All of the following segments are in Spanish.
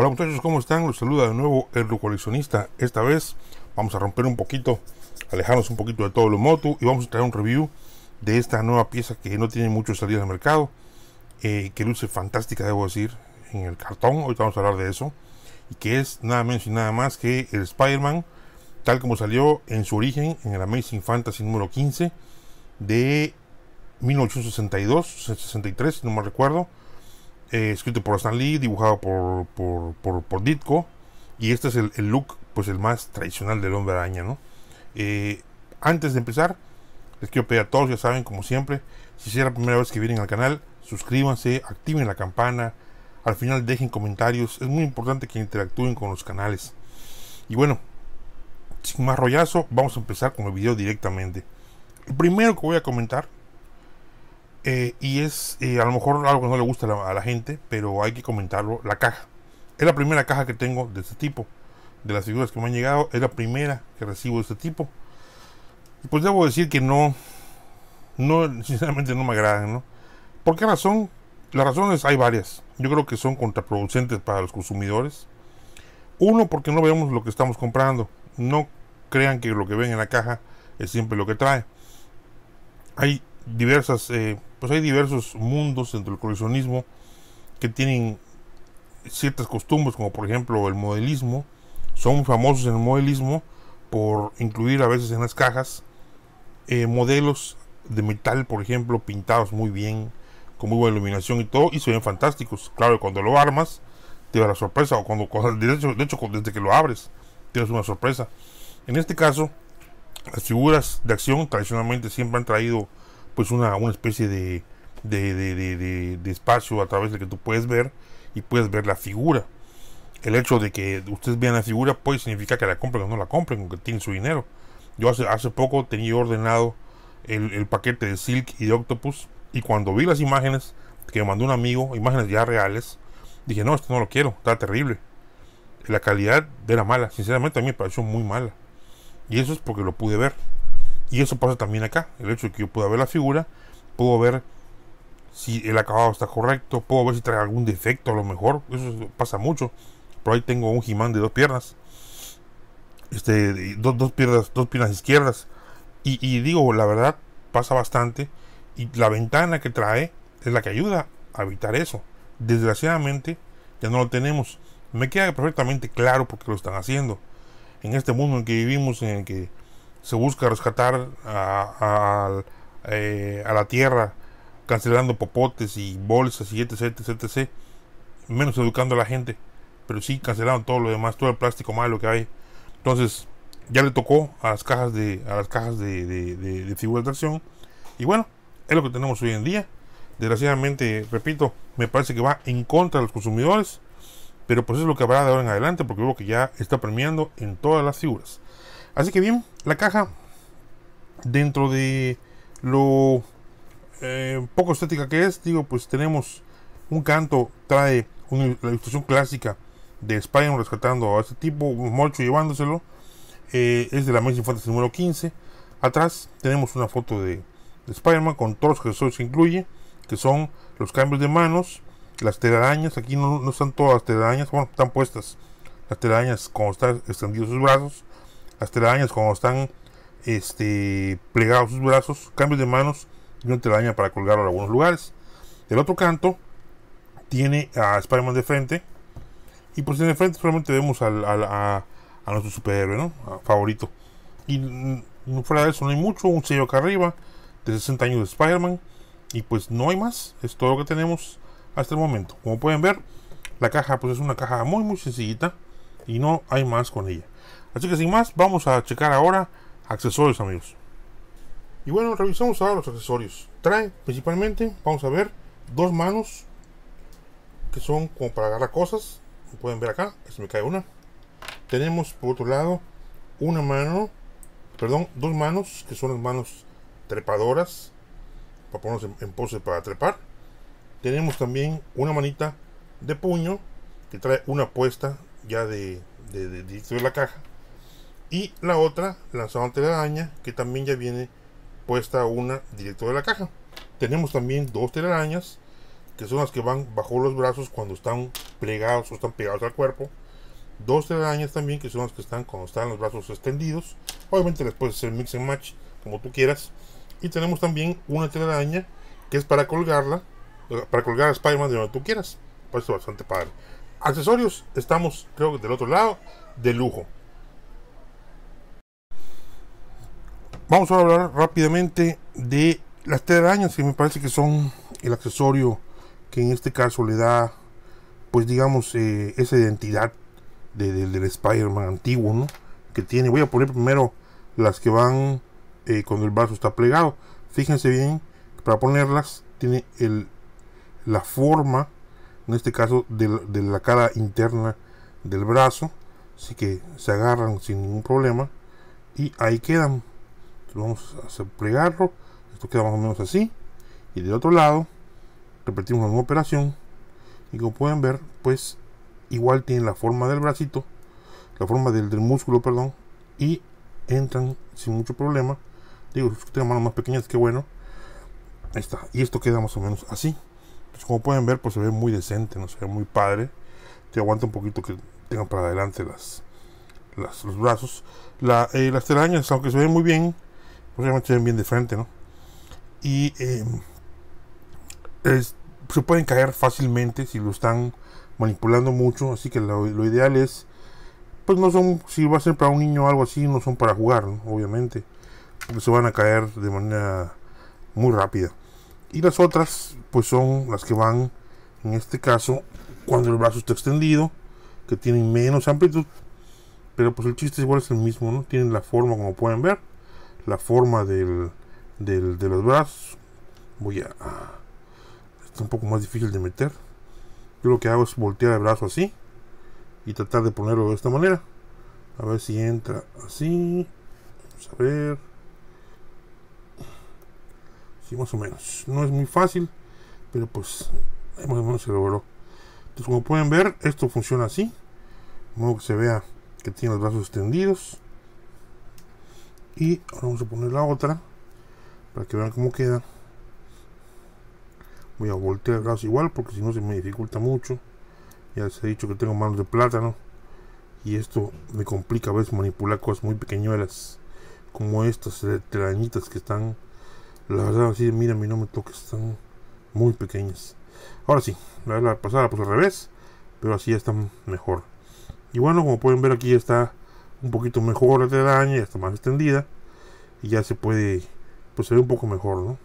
Hola muchachos, ¿cómo están? Los saluda de nuevo el Coleccionista Esta vez vamos a romper un poquito, alejarnos un poquito de todo lo moto y vamos a traer un review de esta nueva pieza que no tiene mucho salida al mercado, eh, que luce fantástica, debo decir, en el cartón. Ahorita vamos a hablar de eso. Y que es nada menos y nada más que el Spider-Man, tal como salió en su origen en el Amazing Fantasy número 15 de 1962, 63, si no me recuerdo eh, escrito por Stan Lee, dibujado por, por, por, Ditko. Y este es el, look, pues el más tradicional del hombre araña, ¿no? Eh, antes de empezar, les quiero pedir a todos, ya saben, como siempre, si es la primera vez que vienen al canal, suscríbanse, activen la campana, al final dejen comentarios, es muy importante que interactúen con los canales. Y bueno, sin más rollazo, vamos a empezar con el video directamente. El primero que voy a comentar eh, y es eh, a lo mejor algo que no le gusta a la, gente, pero hay que comentarlo. La caja. Es la primera caja que tengo de este tipo. De las figuras que me han llegado, es la primera que recibo de este tipo. Y pues debo decir que no, no, sinceramente no me agradan, ¿no? ¿Por qué razón? Las razones hay varias. Yo creo que son contraproducentes para los consumidores. Uno, porque no vemos lo que estamos comprando. No crean que lo que ven en la caja es siempre lo que trae. Hay diversas, eh, pues hay diversos mundos dentro del coleccionismo que tienen ciertas costumbres, como por ejemplo el modelismo. Son famosos en el modelismo por incluir a veces en las cajas eh, modelos de metal, por ejemplo, pintados muy bien, con muy buena iluminación y todo, y se ven fantásticos. Claro, cuando lo armas, te da la sorpresa, o cuando, de, hecho, de hecho, desde que lo abres, tienes una sorpresa. En este caso, las figuras de acción tradicionalmente siempre han traído es pues, una, una especie de, de, espacio a través de que tú puedes ver y puedes ver la figura. El hecho de que ustedes vean la figura puede significar que la compren o no la compren, porque tienen su dinero. Yo hace, hace poco tenía ordenado el, el paquete de Silk y de Octopus y cuando vi las imágenes que me mandó un amigo, imágenes ya reales, dije, no, esto no lo quiero, está terrible. La calidad era mala, sinceramente a mí me pareció muy mala. Y eso es porque lo pude ver. Y eso pasa también acá. El hecho de que yo pueda ver la figura, puedo ver si el acabado está correcto, puedo ver si trae algún defecto a lo mejor. Eso pasa mucho. pero ahí tengo un jimán de dos piernas. Este, dos, dos, piernas, dos piernas izquierdas. Y, y digo, la verdad, pasa bastante. Y la ventana que trae es la que ayuda a evitar eso. Desgraciadamente, ya no lo tenemos. Me queda perfectamente claro por qué lo están haciendo. En este mundo en que vivimos, en el que se busca rescatar eh, a, la tierra, cancelando popotes y bolsas y etc, etc, menos educando a la gente, pero sí cancelaron todo lo demás, todo el plástico malo que hay. Entonces, ya le tocó a las cajas de a las cajas de, de, de, de figuras de y bueno, es lo que tenemos hoy en día. Desgraciadamente, repito, me parece que va en contra de los consumidores, pero pues es lo que habrá de ahora en adelante porque veo que ya está premiando en todas las figuras. Así que bien, la caja dentro de lo eh, poco estética que es, digo, pues tenemos un canto, trae la ilustración clásica de Spider-Man rescatando a este tipo, un mocho llevándoselo. Eh, es de la Amazing Fantasy número 15. Atrás tenemos una foto de, de Spider-Man con todos los accesorios que incluye, que son los cambios de manos, las telarañas. Aquí no, están todas las telarañas, bueno, están puestas las telarañas como están extendidos sus brazos las telarañas cuando están este, plegados sus brazos, cambios de manos y una telaraña para colgarlo en algunos lugares. el otro canto tiene a Spider-Man de frente y pues en el frente solamente vemos al, a, nuestro superhéroe favorito. Y fuera de eso no hay mucho, un sello acá arriba de 60 años de Spider-Man y pues no hay más, es todo lo que tenemos hasta el momento. Como pueden ver, la caja pues es una caja muy muy sencillita y no hay más con ella. Así que sin más, vamos a checar ahora accesorios, amigos. Y bueno, revisamos ahora los accesorios. Trae principalmente, vamos a ver, dos manos que son como para agarrar cosas. pueden ver acá, se me cae una. Tenemos por otro lado una mano, perdón, dos manos que son las manos trepadoras para ponernos en, pose para trepar. Tenemos también una manita de puño que trae una puesta ya de, de, de la caja y la otra, lanzada telaraña, que también ya viene puesta una directo de la caja. Tenemos también dos telarañas, que son las que van bajo los brazos cuando están plegados o están pegados al cuerpo. Dos telarañas también, que son las que están cuando están los brazos extendidos. Obviamente les puedes hacer mix and match, como tú quieras. Y tenemos también una telaraña, que es para colgarla, para colgar a spider de donde tú quieras. Pues bastante padre. Accesorios, estamos creo que del otro lado, de lujo. Vamos a hablar rápidamente de las telarañas que me parece que son el accesorio que en este caso le da, pues digamos, eh, esa identidad del Spider-Man antiguo, ¿no? Que tiene. Voy a poner primero las que van eh, cuando el brazo está plegado. Fíjense bien, para ponerlas tiene la forma, en este caso, de la cara interna del brazo. Así que se agarran sin ningún problema y ahí quedan vamos a hacer plegarlo esto queda más o menos así y del otro lado repetimos la misma operación y como pueden ver pues igual tiene la forma del bracito la forma del, del músculo perdón y entran sin mucho problema digo si tienen manos más pequeñas que bueno está y esto queda más o menos así como pueden ver pues se ve muy decente no se ve muy padre te aguanta un poquito que tengan para adelante las, los brazos eh, las telarañas aunque se ve muy bien obviamente ven bien de frente, ¿no? Y em, se pueden caer fácilmente si lo están manipulando mucho, así que lo, ideal es, pues no son, si va a ser para un niño o algo así, no son para jugar, obviamente, porque se van a caer de manera muy rápida. Y las otras, pues son las que van, en este caso, cuando el brazo está extendido, que tienen menos amplitud, pero pues el chiste igual es el mismo, ¿no? Tienen la forma como pueden ver la forma del, del, de los brazos voy a está un poco más difícil de meter yo lo que hago es voltear el brazo así y tratar de ponerlo de esta manera a ver si entra así vamos a ver sí, más o menos no es muy fácil pero pues más o menos se logró entonces como pueden ver esto funciona así de modo que se vea que tiene los brazos extendidos y ahora vamos a poner la otra para que vean cómo queda voy a voltear gas igual porque si no se me dificulta mucho ya se he dicho que tengo manos de plátano y esto me complica a veces manipular cosas muy pequeñuelas como estas trañitas que están la verdad así mira mi no me toques están muy pequeñas ahora sí la, la pasada por su al revés pero así ya están mejor y bueno como pueden ver aquí está un poquito mejor la telaraña, ya está más extendida y ya se puede, pues se ve un poco mejor, ¿no?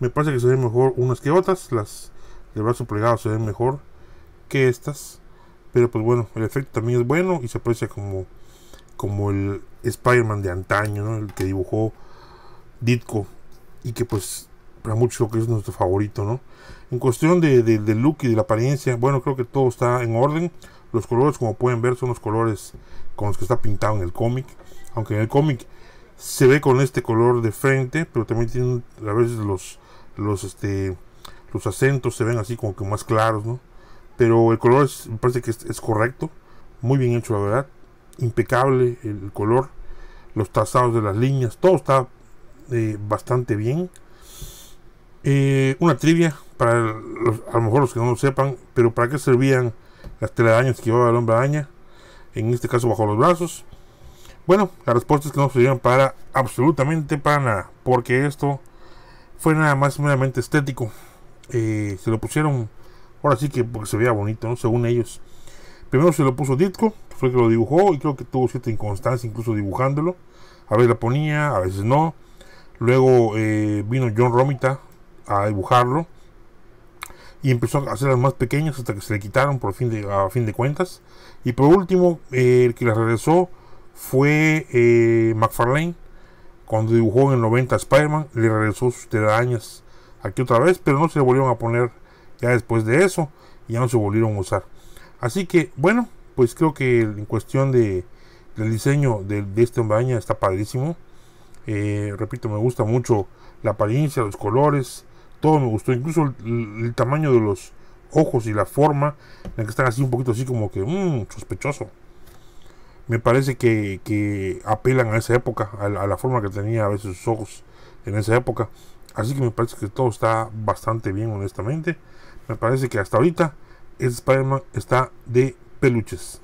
Me parece que se ven mejor unas que otras, las de brazo plegado se ven mejor que estas, pero pues bueno, el efecto también es bueno y se aprecia como, como el Spider-Man de antaño, El que dibujó Ditko y que pues para muchos creo que es nuestro favorito, ¿no? En cuestión de, del look y de la apariencia, bueno, creo que todo está en orden. Los colores, como pueden ver, son los colores con los que está pintado en el cómic. Aunque en el cómic se ve con este color de frente, pero también tiene a veces los, los, este, los acentos se ven así como que más claros, Pero el color me parece que es, correcto, muy bien hecho, la verdad. Impecable el color, los trazados de las líneas, todo está eh, bastante bien. Eh, una trivia, para a lo mejor los que no lo sepan, pero ¿para qué servían las telarañas que llevaba el hombre daña en este caso bajo los brazos. Bueno, es que no dieron para absolutamente para nada, porque esto fue nada más meramente estético. Eh, se lo pusieron, ahora sí que porque se veía bonito, ¿no? Según ellos. Primero se lo puso Ditko, fue que lo dibujó, y creo que tuvo cierta inconstancia incluso dibujándolo. A veces la ponía, a veces no. Luego eh, vino John Romita a dibujarlo y empezó a hacerlas más pequeñas hasta que se le quitaron por fin de, a fin de cuentas. Y por último, eh, el que las regresó fue eh, McFarlane, cuando dibujó en el 90 Spider-Man, le regresó sus telarañas aquí otra vez, pero no se volvieron a poner ya después de eso, y ya no se volvieron a usar. Así que, bueno, pues creo que en cuestión de, del diseño de, este está padrísimo. Eh, repito, me gusta mucho la apariencia, los colores, todo me gustó, incluso el, tamaño de los ojos y la forma en la que están así un poquito así como que mmm, sospechoso. Me parece que, apelan a esa época, a la, forma que tenía a veces sus ojos en esa época. Así que me parece que todo está bastante bien, honestamente. Me parece que hasta ahorita este Spider-Man está de peluches.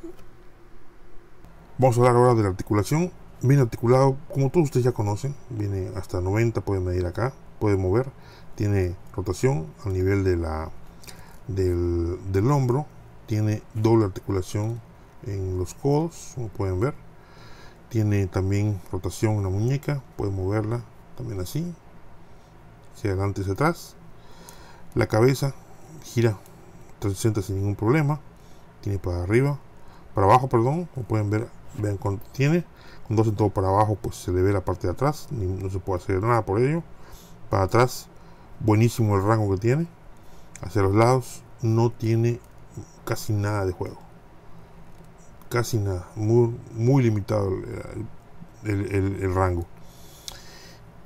Vamos a hablar ahora de la articulación. Bien articulado, como todos ustedes ya conocen, viene hasta 90, ...pueden medir acá, puede mover tiene rotación al nivel de la, del, hombro, tiene doble articulación en los codos, como pueden ver. Tiene también rotación en la muñeca, puede moverla también así, hacia adelante y hacia atrás. La cabeza gira 360 sin ningún problema. Tiene para arriba, para abajo, perdón, como pueden ver, vean cuánto tiene. Con dos centavos para abajo, pues se le ve la parte de atrás, no se puede hacer nada por ello. Para atrás buenísimo el rango que tiene. Hacia los lados no tiene casi nada de juego. Casi nada. Muy, muy limitado el, rango.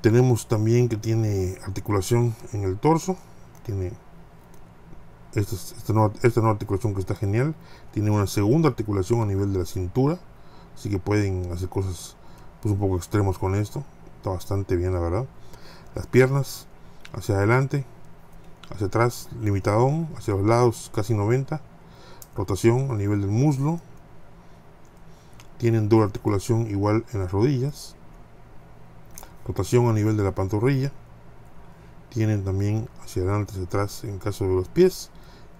Tenemos también que tiene articulación en el torso. Tiene esta, este esta, nueva, articulación que está genial. Tiene una segunda articulación a nivel de la cintura. Así que pueden hacer cosas pues, un poco extremos con esto. Está bastante bien, la verdad. Las piernas hacia adelante, hacia atrás limitadón, hacia los lados casi 90, rotación a nivel del muslo, tienen doble articulación igual en las rodillas, rotación a nivel de la pantorrilla, tienen también hacia adelante, hacia atrás en caso de los pies,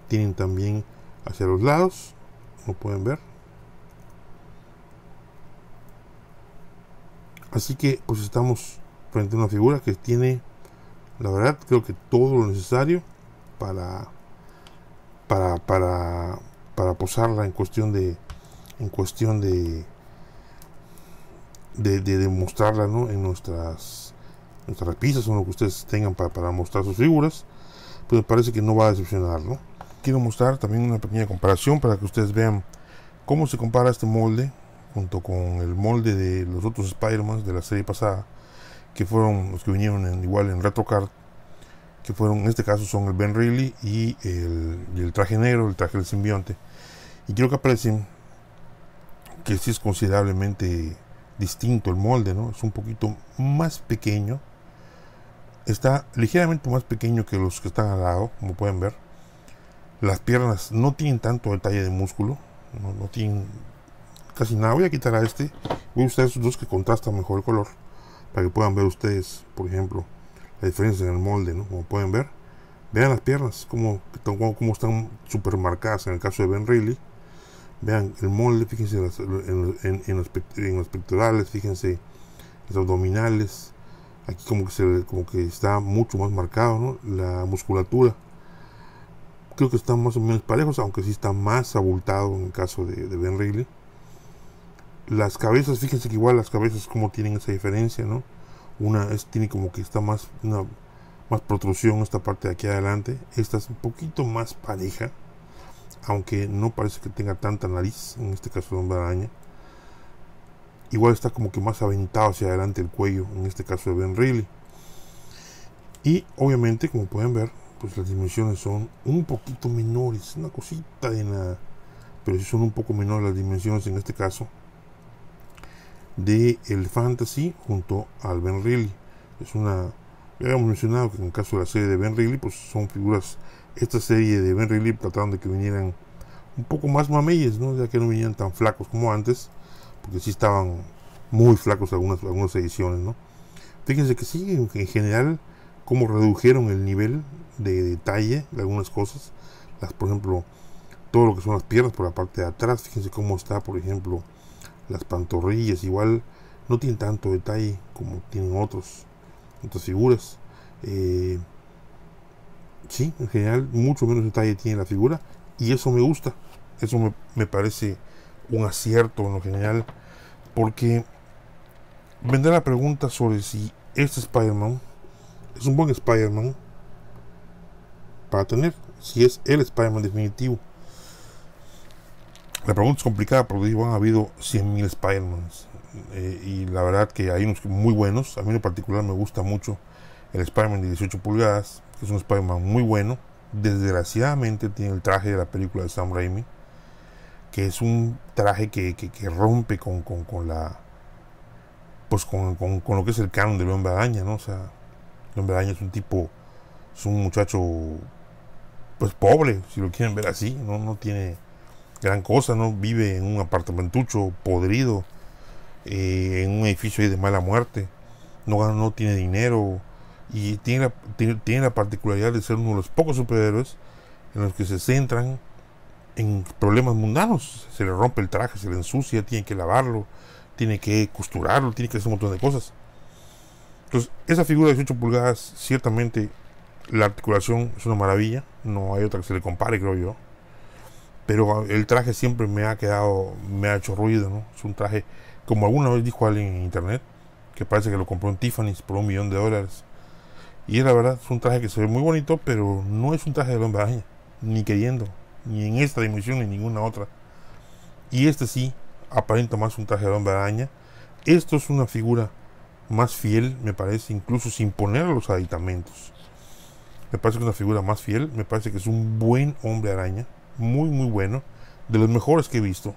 tienen también hacia los lados, como pueden ver. Así que pues estamos frente a una figura que tiene la verdad, creo que todo lo necesario para, para, para, posarla en cuestión de, en cuestión de, de, demostrarla en nuestras, nuestras repisas o lo que ustedes tengan para, mostrar sus figuras. Pues parece que no va a decepcionar, Quiero mostrar también una pequeña comparación para que ustedes vean cómo se compara este molde junto con el molde de los otros Spider-Man de la serie pasada que fueron los que vinieron igual en RetroCard, que fueron, en este caso son el Ben Reilly y el, traje negro, el traje del simbionte. Y quiero que aprecien que sí es considerablemente distinto el molde, ¿no? Es un poquito más pequeño. Está ligeramente más pequeño que los que están al lado, como pueden ver. Las piernas no tienen tanto detalle de músculo, no, no tienen casi nada. Voy a quitar a este, voy a usar esos dos que contrastan mejor el color para que puedan ver ustedes, por ejemplo, la diferencia en el molde, ¿no? Como pueden ver, vean las piernas, como, están super marcadas en el caso de Ben Reilly. Vean el molde, fíjense en, los, pectorales, fíjense los abdominales. Aquí como que, se, como que está mucho más marcado, ¿no? La musculatura. Creo que están más o menos parejos, aunque sí está más abultado en el caso de, de Ben Reilly las cabezas, fíjense que igual las cabezas como tienen esa diferencia, ¿no? Una es, tiene como que está más, más protrusión esta parte de aquí adelante. Esta es un poquito más pareja, aunque no parece que tenga tanta nariz, en este caso de hombre araña. Igual está como que más aventado hacia adelante el cuello, en este caso de Ben Reilly. Y obviamente, como pueden ver, pues las dimensiones son un poquito menores, una cosita de nada. Pero si son un poco menores las dimensiones en este caso de el fantasy junto al Ben Reilly. Es una, ya habíamos mencionado que en caso de la serie de Ben Reilly, pues son figuras, esta serie de Ben Reilly trataron de que vinieran un poco más mameyes, ¿no? ya que no vinieran tan flacos como antes, porque si estaban muy flacos algunas, algunas ediciones. ¿no? Fíjense que sí, en general, como redujeron el nivel de detalle de algunas cosas, las, por ejemplo, todo lo que son las piernas por la parte de atrás, fíjense cómo está, por ejemplo, las pantorrillas igual no tienen tanto detalle como tienen otros, otras figuras. Eh, sí, en general mucho menos detalle tiene la figura y eso me gusta. Eso me, me parece un acierto en lo general porque vendrá la pregunta sobre si este Spider-Man es un buen Spider-Man para tener, si es el Spider-Man definitivo. La pregunta es complicada porque digo, ah, han habido 100.000 Spider-Mans eh, y la verdad que hay unos muy buenos. A mí en particular me gusta mucho el Spider-Man de 18 pulgadas, que es un Spider-Man muy bueno. Desgraciadamente tiene el traje de la película de Sam Raimi, que es un traje que, rompe con, la. Pues con, con, lo que es el canon de León Badaña ¿no? O sea, el es un tipo. Es un muchacho. Pues pobre, si lo quieren ver así, ¿no? No tiene gran cosa, ¿no? Vive en un apartamentucho podrido, eh, en un edificio de mala muerte, no, no tiene dinero y tiene la, la particularidad de ser uno de los pocos superhéroes en los que se centran en problemas mundanos. Se le rompe el traje, se le ensucia, tiene que lavarlo, tiene que costurarlo, tiene que hacer un montón de cosas. Entonces, esa figura de 18 pulgadas, ciertamente la articulación es una maravilla, no hay otra que se le compare, creo yo. Pero el traje siempre me ha quedado, me ha hecho ruido, ¿no? Es un traje, como alguna vez dijo alguien en internet, que parece que lo compró en Tiffany por un millón de dólares. Y es la verdad, es un traje que se ve muy bonito, pero no es un traje de hombre araña, ni queriendo, ni en esta dimensión ni en ninguna otra. Y este sí, aparenta más un traje de hombre araña. Esto es una figura más fiel, me parece, incluso sin poner los aditamentos. Me parece que es una figura más fiel, me parece que es un buen hombre araña muy, muy bueno, de los mejores que he visto.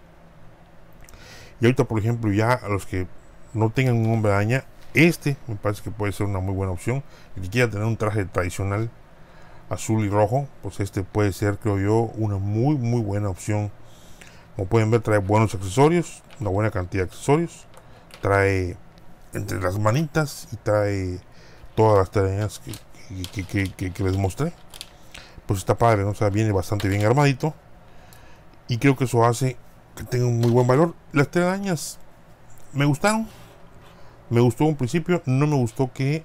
Y ahorita, por ejemplo, ya a los que no tengan un hombre daña, este me parece que puede ser una muy buena opción. y que quiera tener un traje tradicional azul y rojo, pues este puede ser, creo yo, una muy, muy buena opción. Como pueden ver, trae buenos accesorios, una buena cantidad de accesorios. Trae entre las manitas y trae todas las tareas que, que les mostré pues está padre, ¿no? o viene bastante bien armadito. Y creo que eso hace que tenga un muy buen valor. Las telarañas me gustaron. Me gustó un principio. No me gustó que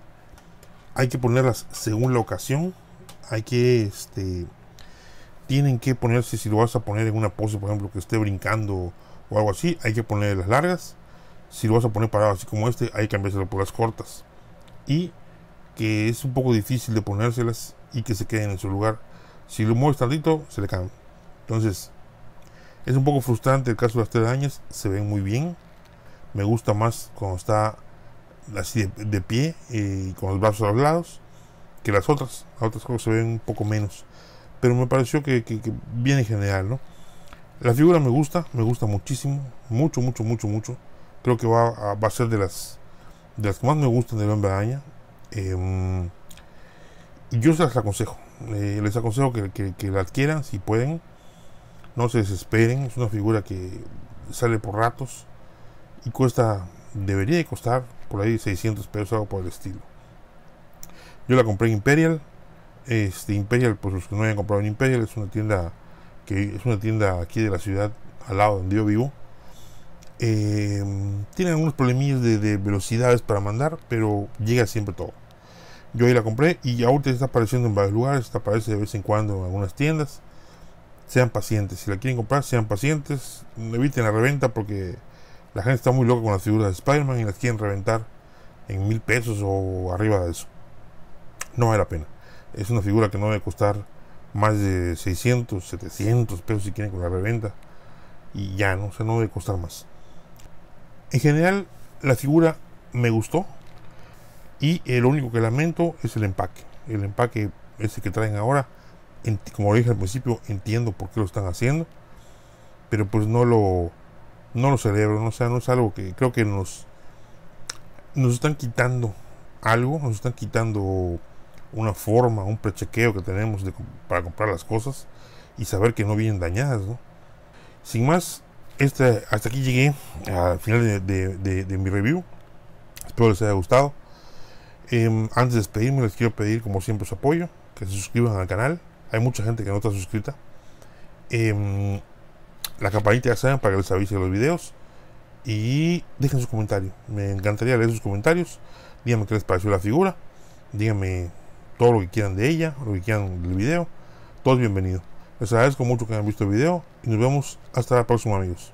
hay que ponerlas según la ocasión. Hay que, este, tienen que ponerse, si lo vas a poner en una pose, por ejemplo, que esté brincando o algo así, hay que poner las largas. Si lo vas a poner parado así como este, hay que cambiárselo por las cortas. Y que es un poco difícil de ponérselas y que se queden en su lugar si lo mueves tantito, se le cae Entonces, es un poco frustrante el caso de las dañas, Se ven muy bien. Me gusta más cuando está así de, pie y con los brazos a los lados que las otras. Las otras cosas se ven un poco menos. Pero me pareció que, viene bien en general, ¿no? La figura me gusta, me gusta muchísimo. Mucho, mucho, mucho, mucho. Creo que va a, ser de las, de las que más me gustan de hombre araña. y em, yo se las aconsejo. Eh, les aconsejo que, la adquieran si pueden. No se desesperen, es una figura que sale por ratos y cuesta, debería de costar por ahí 600 pesos, algo por el estilo. Yo la compré en Imperial. Este, Imperial, por los que no hayan comprado en Imperial, es una tienda que es una tienda aquí de la ciudad, al lado donde yo vivo. Eh, tiene algunos problemillas de velocidades para mandar, pero llega siempre todo. Yo ahí la compré y ahorita está apareciendo en varios lugares, está aparece de vez en cuando en algunas tiendas. Sean pacientes, si la quieren comprar, sean pacientes, eviten la reventa porque la gente está muy loca con las figuras de Spider-Man y las quieren reventar en mil pesos o arriba de eso. No vale la pena. Es una figura que no debe costar más de 600, 700 pesos si quieren con la reventa. Y ya, no, o no debe costar más. En general, la figura me gustó, y el único que lamento es el empaque. El empaque ese que traen ahora, como dije al principio, entiendo por qué lo están haciendo, pero pues no lo, no lo celebro, no, sea, no es algo que creo que nos, nos están quitando algo, nos están quitando una forma, un prechequeo que tenemos para comprar las cosas y saber que no vienen dañadas. Sin más, este, hasta aquí llegué al final de, de mi review. Espero les haya gustado. Em, antes de despedirme, les quiero pedir, como siempre, su apoyo, que se suscriban al canal. Hay mucha gente que no está suscrita. Em, la campanita ya saben para que les avise los videos. Y dejen su comentario Me encantaría leer sus comentarios. Díganme qué les pareció la figura. Díganme todo lo que quieran de ella, lo que quieran del video. Todos bienvenidos. Les agradezco mucho que hayan visto el video y nos vemos hasta la próxima amigos.